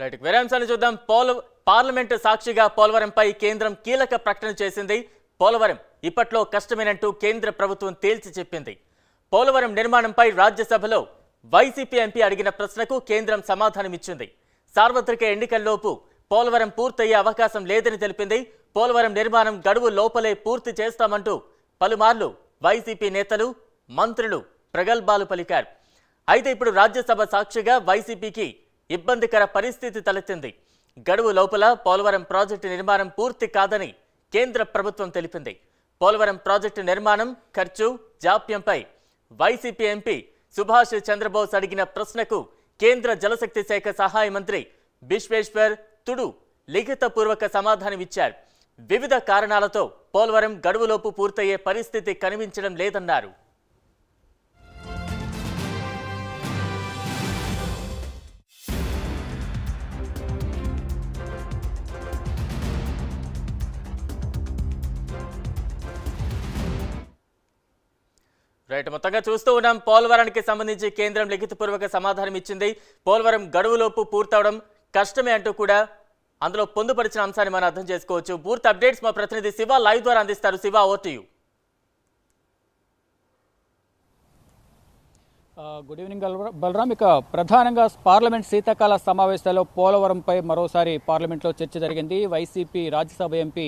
right వేరే అంశాన్ని చూద్దాం పోల పార్లమెంట్ సాక్షిగా పోలవరంపై కేంద్రం కీలక ప్రకటన చేసింది పోలవరం ఇప్పట్లో కష్టమేనంటూ కేంద్ర ప్రభుత్వం తేల్చి చెప్పింది పోలవరం నిర్మాణంపై రాజ్యసభలో వైసీపీ ఎంపీ అడిగిన ప్రశ్నకు కేంద్రం సమాధానమిచ్చింది సార్వత్రిక ఎన్నికల్లోపు పోలవరం పూర్తయ్యే అవకాశం లేదని తెలిపింది పోలవరం నిర్మాణం గడువు లోపలే పూర్తి చేస్తామంటూ పలుమార్లు వైసీపీ నేతలు మంత్రులు ప్రగల్భాలు పలికారు అయితే ఇప్పుడు రాజ్యసభ సాక్షిగా వైసీపీకి ఇబ్బందికర పరిస్థితి తలెత్తింది గడువు లోపల పోలవరం ప్రాజెక్టు నిర్మాణం పూర్తి కాదని కేంద్ర ప్రభుత్వం తెలిపింది పోలవరం ప్రాజెక్టు నిర్మాణం ఖర్చు జాప్యంపై వైసీపీ ఎంపీ సుభాష్ చంద్రబోస్ అడిగిన ప్రశ్నకు కేంద్ర జలశక్తి శాఖ సహాయ మంత్రి విశ్వేశ్వర్ తుడు లిఖితపూర్వక సమాధానమిచ్చారు వివిధ కారణాలతో పోలవరం గడువులోపు పూర్తయ్యే పరిస్థితి కనిపించడం లేదన్నారు రైట్ మొత్తంగా చూస్తూ ఉన్నాం పోలవరానికి సంబంధించి కేంద్రం లిఖితపూర్వక సమాధానం ఇచ్చింది పోలవరం గడువులోపు పూర్తవడం కష్టమే అంటూ కూడా అందులో పొందుపరిచిన అంశాన్ని మనం అర్థం చేసుకోవచ్చు పూర్తి అప్డేట్స్ మా ప్రతినిధి శివ లైవ్ ద్వారా అందిస్తారు శివ ఓటీయు గుడ్ ఈవినింగ్ బలరాం ఇక ప్రధానంగా పార్లమెంట్ శీతాకాల సమావేశాల్లో పోలవరంపై మరోసారి పార్లమెంట్లో చర్చ జరిగింది వైసీపీ రాజ్యసభ ఎంపీ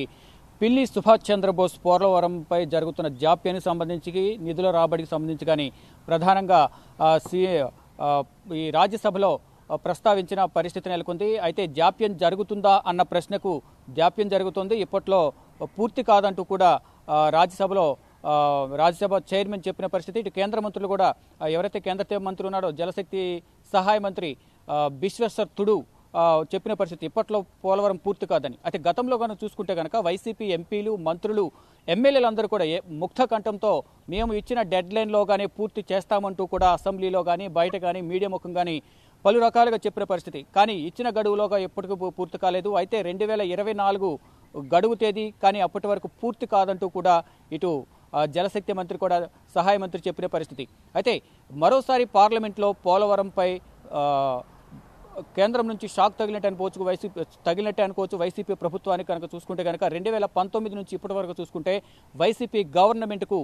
పిల్లి సుభాష్ చంద్రబోస్ పోలవరంపై జరుగుతున్న జాప్యానికి సంబంధించి నిధుల రాబడికి సంబంధించి కానీ ప్రధానంగా ఈ రాజ్యసభలో ప్రస్తావించిన పరిస్థితి నెలకొంది అయితే జాప్యం జరుగుతుందా అన్న ప్రశ్నకు జాప్యం జరుగుతుంది ఇప్పట్లో పూర్తి కాదంటూ కూడా రాజ్యసభలో రాజ్యసభ చైర్మన్ చెప్పిన పరిస్థితి ఇటు కేంద్ర మంత్రులు కూడా ఎవరైతే కేంద్ర మంత్రి ఉన్నాడో జలశక్తి సహాయ మంత్రి బిశ్వేశ్వర్ తుడు చెప్పిన పరిస్థితి ఇప్పట్లో పోలవరం పూర్తి కాదని అయితే గతంలో కనుక చూసుకుంటే కనుక వైసీపీ ఎంపీలు మంత్రులు ఎమ్మెల్యేలు అందరూ కూడా ముక్త కంఠంతో మేము ఇచ్చిన డెడ్ కానీ పూర్తి చేస్తామంటూ కూడా అసెంబ్లీలో కానీ బయట కానీ మీడియా ముఖం కానీ పలు రకాలుగా చెప్పిన పరిస్థితి కానీ ఇచ్చిన గడువులోగా ఎప్పటికీ పూర్తి కాలేదు అయితే రెండు వేల ఇరవై నాలుగు గడువు తేదీ కానీ అప్పటి వరకు పూర్తి కాదంటూ కూడా ఇటు జలశక్తి మంత్రి కూడా సహాయ మంత్రి చెప్పిన పరిస్థితి అయితే మరోసారి పార్లమెంట్లో పోలవరంపై కేంద్రం నుంచి షాక్ తగిలినట్టు అనుకోవచ్చు వైసీపీ తగిలినట్టే అనుకోవచ్చు వైసీపీ ప్రభుత్వానికి కనుక చూసుకుంటే కనుక రెండు వేల పంతొమ్మిది నుంచి ఇప్పటి వరకు చూసుకుంటే వైసీపీ గవర్నమెంట్కు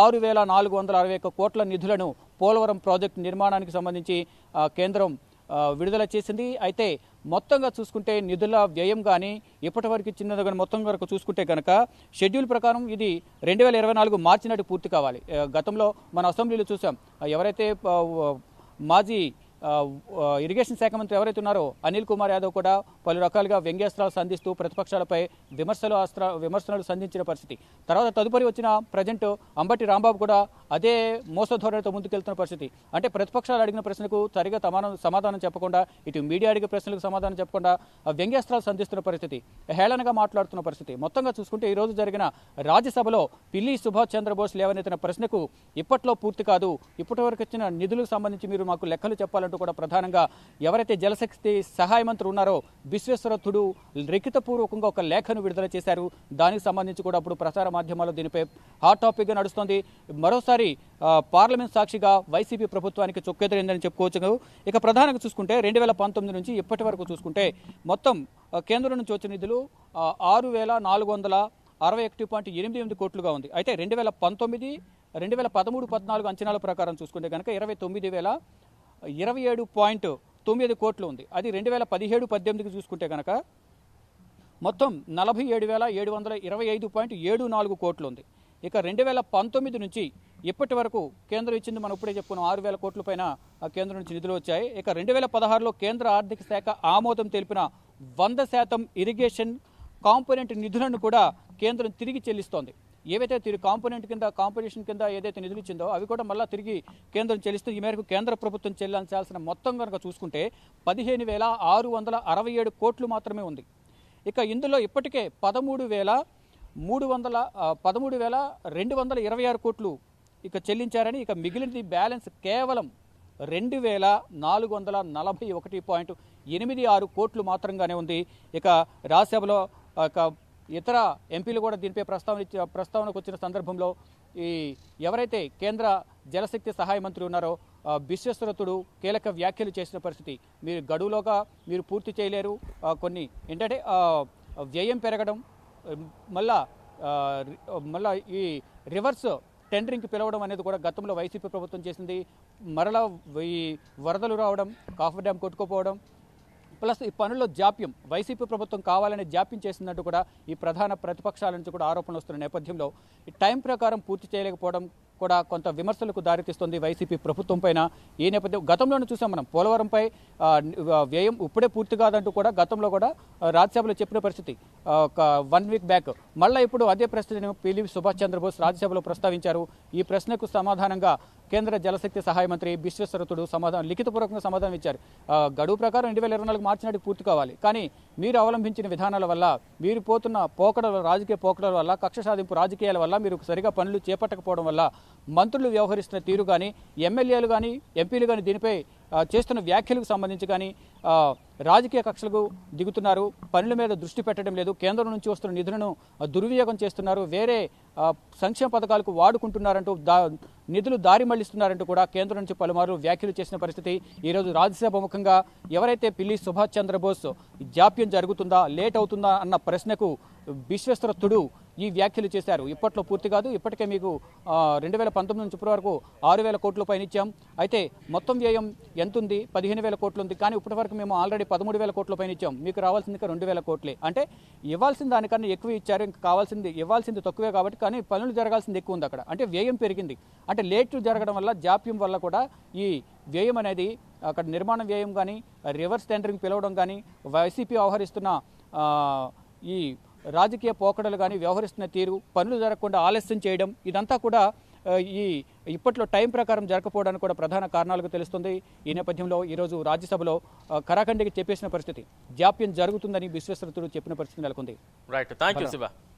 ఆరు వేల నాలుగు వందల అరవై ఒక్క కోట్ల నిధులను పోలవరం ప్రాజెక్టు నిర్మాణానికి సంబంధించి కేంద్రం విడుదల చేసింది అయితే మొత్తంగా చూసుకుంటే నిధుల వ్యయం కానీ ఇప్పటివరకు ఇచ్చినది కానీ మొత్తం వరకు చూసుకుంటే కనుక షెడ్యూల్ ప్రకారం ఇది రెండు వేల ఇరవై నాలుగు మార్చి నాటికి పూర్తి కావాలి గతంలో మన అసెంబ్లీలో చూసాం ఎవరైతే మాజీ ఇరిగేషన్ శాఖ మంత్రి ఎవరైతే ఉన్నారో అనిల్ కుమార్ యాదవ్ కూడా పలు రకాలుగా వ్యంగ్యాస్త్రాలు సంధిస్తూ ప్రతిపక్షాలపై విమర్శలు అస్త్ర విమర్శలు సంధించిన పరిస్థితి తర్వాత తదుపరి వచ్చిన ప్రజెంట్ అంబటి రాంబాబు కూడా అదే మోసధోరణితో ముందుకెళ్తున్న పరిస్థితి అంటే ప్రతిపక్షాలు అడిగిన ప్రశ్నకు సరిగా సమాధానం చెప్పకుండా ఇటు మీడియా అడిగే ప్రశ్నలకు సమాధానం చెప్పకుండా వ్యంగ్యాస్త్రాలు సంధిస్తున్న పరిస్థితి హేళనగా మాట్లాడుతున్న పరిస్థితి మొత్తంగా చూసుకుంటే ఈరోజు జరిగిన రాజ్యసభలో పిల్లి సుభాష్ చంద్రబోస్ లేవనెత్తిన ప్రశ్నకు ఇప్పట్లో పూర్తి కాదు ఇప్పటి వరకు వచ్చిన నిధులకు సంబంధించి మీరు మాకు లెక్కలు చెప్పాలని చెప్తున్నట్టు కూడా ప్రధానంగా ఎవరైతే జలశక్తి సహాయ మంత్రి ఉన్నారో విశ్వేశ్వరథుడు లిఖితపూర్వకంగా ఒక లేఖను విడుదల చేశారు దానికి సంబంధించి కూడా అప్పుడు ప్రసార మాధ్యమాల్లో దీనిపై హాట్ టాపిక్గా నడుస్తోంది మరోసారి పార్లమెంట్ సాక్షిగా వైసీపీ ప్రభుత్వానికి చొక్కెదిరిందని చెప్పుకోవచ్చు ఇక ప్రధానంగా చూసుకుంటే రెండు వేల పంతొమ్మిది నుంచి ఇప్పటి వరకు చూసుకుంటే మొత్తం కేంద్రం నుంచి వచ్చిన నిధులు ఆరు వేల నాలుగు వందల అరవై ఒకటి పాయింట్ ఎనిమిది ఎనిమిది కోట్లుగా ఉంది అయితే రెండు వేల పంతొమ్మిది రెండు వేల పదమూడు పద్నాలుగు అంచనాల ప్రకారం చూసుకుంటే కనుక ఇరవై తొమ్మిది వేల ఇరవై ఏడు పాయింట్ తొమ్మిది కోట్లు ఉంది అది రెండు వేల పదిహేడు పద్దెనిమిదికి చూసుకుంటే కనుక మొత్తం నలభై ఏడు వేల ఏడు వందల ఇరవై ఐదు పాయింట్ ఏడు నాలుగు కోట్లు ఉంది ఇక రెండు వేల పంతొమ్మిది నుంచి ఇప్పటి వరకు కేంద్రం ఇచ్చింది మనం ఇప్పుడే చెప్పుకున్నాం ఆరు వేల కోట్ల పైన కేంద్రం నుంచి నిధులు వచ్చాయి ఇక రెండు వేల పదహారులో కేంద్ర ఆర్థిక శాఖ ఆమోదం తెలిపిన వంద శాతం ఇరిగేషన్ కాంపోనెంట్ నిధులను కూడా కేంద్రం తిరిగి చెల్లిస్తోంది ఏవైతే తిరిగి కాంపోనెంట్ కింద కాంపిటీషన్ కింద ఏదైతే నిధులు ఇచ్చిందో అవి కూడా మళ్ళీ తిరిగి కేంద్రం చెల్లిస్తే ఈ మేరకు కేంద్ర ప్రభుత్వం చెల్లించాల్సిన మొత్తం కనుక చూసుకుంటే పదిహేను వేల ఆరు వందల అరవై ఏడు కోట్లు మాత్రమే ఉంది ఇక ఇందులో ఇప్పటికే పదమూడు వేల మూడు వందల పదమూడు వేల రెండు వందల ఇరవై ఆరు కోట్లు ఇక చెల్లించారని ఇక మిగిలినది బ్యాలెన్స్ కేవలం రెండు వేల నాలుగు వందల నలభై ఒకటి పాయింట్ ఎనిమిది ఆరు కోట్లు మాత్రంగానే ఉంది ఇక రాజ్యసభలో ఇతర ఎంపీలు కూడా దీనిపై ప్రస్తావన ప్రస్తావనకు వచ్చిన సందర్భంలో ఈ ఎవరైతే కేంద్ర జలశక్తి సహాయ మంత్రి ఉన్నారో బిశ్వశ్వరతుడు కీలక వ్యాఖ్యలు చేసిన పరిస్థితి మీరు గడువులోగా మీరు పూర్తి చేయలేరు కొన్ని ఏంటంటే వ్యయం పెరగడం మళ్ళా మళ్ళా ఈ రివర్స్ టెండరింగ్కి పిలవడం అనేది కూడా గతంలో వైసీపీ ప్రభుత్వం చేసింది మరలా ఈ వరదలు రావడం కాఫర్ డ్యామ్ కొట్టుకుపోవడం ప్లస్ ఈ పనుల్లో జాప్యం వైసీపీ ప్రభుత్వం కావాలనే జాప్యం చేసిందంటూ కూడా ఈ ప్రధాన ప్రతిపక్షాల నుంచి కూడా ఆరోపణలు వస్తున్న నేపథ్యంలో ఈ టైం ప్రకారం పూర్తి చేయలేకపోవడం కూడా కొంత విమర్శలకు దారితీస్తుంది వైసీపీ ప్రభుత్వం పైన ఈ నేపథ్యం గతంలోనే చూసాం మనం పోలవరంపై వ్యయం ఇప్పుడే పూర్తి కాదంటూ కూడా గతంలో కూడా రాజ్యసభలో చెప్పిన పరిస్థితి ఒక వన్ వీక్ బ్యాక్ మళ్ళీ ఇప్పుడు అదే ప్రశ్నను పిలివి సుభాష్ చంద్రబోస్ రాజ్యసభలో ప్రస్తావించారు ఈ ప్రశ్నకు సమాధానంగా కేంద్ర జలశక్తి సహాయ మంత్రి బిశ్వేశ్వరతుడు సమాధానం లిఖితపూర్వకంగా సమాధానం ఇచ్చారు గడువు ప్రకారం రెండు వేల ఇరవై నాలుగు మార్చి నాటికి పూర్తి కావాలి కానీ మీరు అవలంబించిన విధానాల వల్ల మీరు పోతున్న పోకడల రాజకీయ పోకడల వల్ల కక్ష సాధింపు రాజకీయాల వల్ల మీరు సరిగా పనులు చేపట్టకపోవడం వల్ల మంత్రులు వ్యవహరిస్తున్న తీరు కానీ ఎమ్మెల్యేలు కానీ ఎంపీలు కానీ దీనిపై చేస్తున్న వ్యాఖ్యలకు సంబంధించి కానీ రాజకీయ కక్షలకు దిగుతున్నారు పనుల మీద దృష్టి పెట్టడం లేదు కేంద్రం నుంచి వస్తున్న నిధులను దుర్వినియోగం చేస్తున్నారు వేరే సంక్షేమ పథకాలకు వాడుకుంటున్నారంటూ దా నిధులు దారి మళ్లిస్తున్నారంటూ కూడా కేంద్రం నుంచి పలుమార్లు వ్యాఖ్యలు చేసిన పరిస్థితి ఈరోజు రాజ్యసభ ముఖంగా ఎవరైతే పిల్లి సుభాష్ చంద్రబోస్ జాప్యం జరుగుతుందా లేట్ అవుతుందా అన్న ప్రశ్నకు విశ్వేశ్వరత్తుడు ఈ వ్యాఖ్యలు చేశారు ఇప్పట్లో పూర్తి కాదు ఇప్పటికే మీకు రెండు వేల పంతొమ్మిది నుంచి ఇప్పటి వరకు ఆరు వేల కోట్ల పైన ఇచ్చాం అయితే మొత్తం వ్యయం ఎంత ఉంది పదిహేను వేల కోట్లు ఉంది కానీ ఇప్పటి వరకు మేము ఆల్రెడీ పదమూడు వేల కోట్ల పైన ఇచ్చాం మీకు రావాల్సింది రెండు వేల కోట్లే అంటే ఇవ్వాల్సిన దానికన్నా ఎక్కువ ఇచ్చారు ఇంకా కావాల్సింది ఇవ్వాల్సింది తక్కువే కాబట్టి కానీ పనులు జరగాల్సింది ఎక్కువ ఉంది అక్కడ అంటే వ్యయం పెరిగింది అంటే లేట్లు జరగడం వల్ల జాప్యం వల్ల కూడా ఈ వ్యయం అనేది అక్కడ నిర్మాణ వ్యయం కానీ రివర్స్ టెండరింగ్ పిలవడం కానీ వైసీపీ వ్యవహరిస్తున్న ఈ రాజకీయ పోకడలు కానీ వ్యవహరిస్తున్న తీరు పనులు జరగకుండా ఆలస్యం చేయడం ఇదంతా కూడా ఈ ఇప్పట్లో టైం ప్రకారం జరగకపోవడానికి కూడా ప్రధాన కారణాలకు తెలుస్తుంది ఈ నేపథ్యంలో ఈరోజు రాజ్యసభలో కరాఖండికి చెప్పేసిన పరిస్థితి జాప్యం జరుగుతుందని విశ్వేశ్వరతుడు చెప్పిన పరిస్థితి నెలకొంది రైట్